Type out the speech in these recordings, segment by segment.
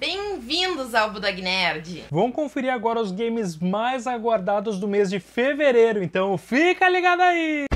Bem-vindos ao Budog Nerd! Vamos conferir agora os games mais aguardados do mês de fevereiro, então fica ligado aí!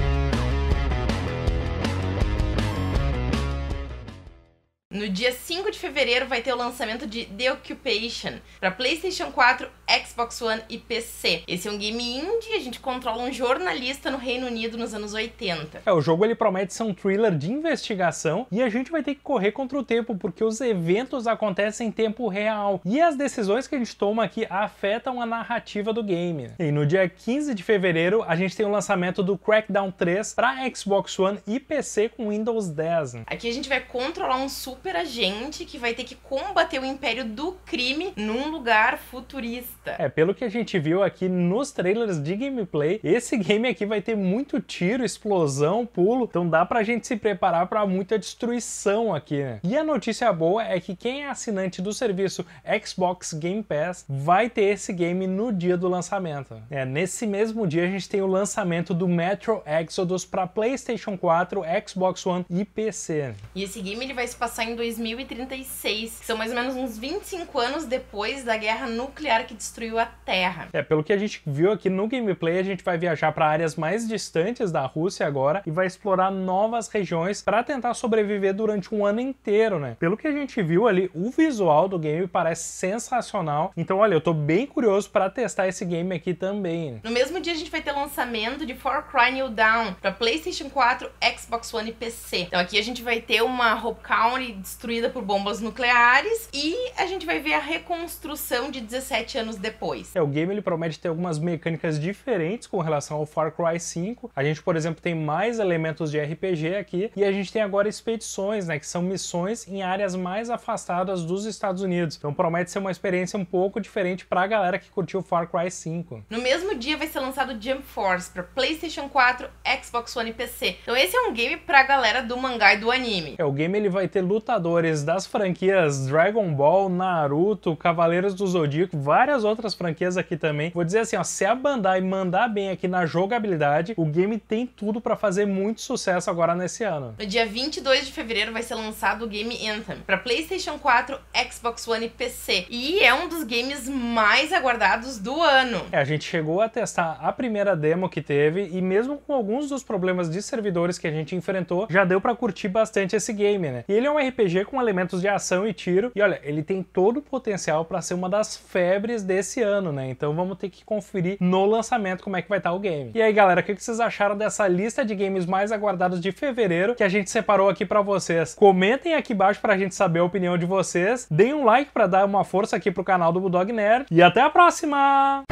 No dia 5 de fevereiro vai ter o lançamento de The Occupation para PlayStation 4, Xbox One e PC. Esse é um game indie, a gente controla um jornalista no Reino Unido nos anos 80. É, o jogo ele promete ser um thriller de investigação e a gente vai ter que correr contra o tempo porque os eventos acontecem em tempo real e as decisões que a gente toma aqui afetam a narrativa do game. E no dia 15 de fevereiro a gente tem o lançamento do Crackdown 3 para Xbox One e PC com Windows 10. Aqui a gente vai controlar um super super agente que vai ter que combater o império do crime num lugar futurista. É, pelo que a gente viu aqui nos trailers de gameplay, esse game aqui vai ter muito tiro, explosão, pulo, então dá pra gente se preparar para muita destruição aqui, né? E a notícia boa é que quem é assinante do serviço Xbox Game Pass vai ter esse game no dia do lançamento. É, nesse mesmo dia a gente tem o lançamento do Metro Exodus para PlayStation 4, Xbox One e PC. E esse game ele vai se passar em 2036, que são mais ou menos uns 25 anos depois da guerra nuclear que destruiu a Terra. É, pelo que a gente viu aqui no gameplay, a gente vai viajar para áreas mais distantes da Rússia agora e vai explorar novas regiões para tentar sobreviver durante um ano inteiro, né? Pelo que a gente viu ali, o visual do game parece sensacional. Então, olha, eu tô bem curioso para testar esse game aqui também. No mesmo dia a gente vai ter lançamento de Far Cry New Dawn para PlayStation 4, Xbox One e PC. Então aqui a gente vai ter uma Hope County destruída por bombas nucleares e a gente vai ver a reconstrução de 17 anos depois. É, o game ele promete ter algumas mecânicas diferentes com relação ao Far Cry 5. A gente, por exemplo, tem mais elementos de RPG aqui e a gente tem agora expedições, né, que são missões em áreas mais afastadas dos Estados Unidos. Então promete ser uma experiência um pouco diferente para a galera que curtiu Far Cry 5. No mesmo dia vai ser lançado Jump Force para PlayStation 4, Xbox One e PC. Então esse é um game para a galera do mangá e do anime. É, o game ele vai ter luta lutadores das franquias Dragon Ball, Naruto, Cavaleiros do Zodíaco, várias outras franquias aqui também. Vou dizer assim, ó, se a Bandai mandar bem aqui na jogabilidade, o game tem tudo para fazer muito sucesso agora nesse ano. No dia 22 de fevereiro vai ser lançado o game Anthem para PlayStation 4, Xbox One e PC. E é um dos games mais aguardados do ano. É, a gente chegou a testar a primeira demo que teve e mesmo com alguns dos problemas de servidores que a gente enfrentou, já deu para curtir bastante esse game, né? E ele é um RPG RPG com elementos de ação e tiro. E olha, ele tem todo o potencial para ser uma das febres desse ano, né? Então vamos ter que conferir no lançamento como é que vai estar tá o game. E aí, galera, o que vocês acharam dessa lista de games mais aguardados de fevereiro que a gente separou aqui para vocês? Comentem aqui embaixo a gente saber a opinião de vocês. Deem um like para dar uma força aqui pro canal do Bulldog Nerd. E até a próxima!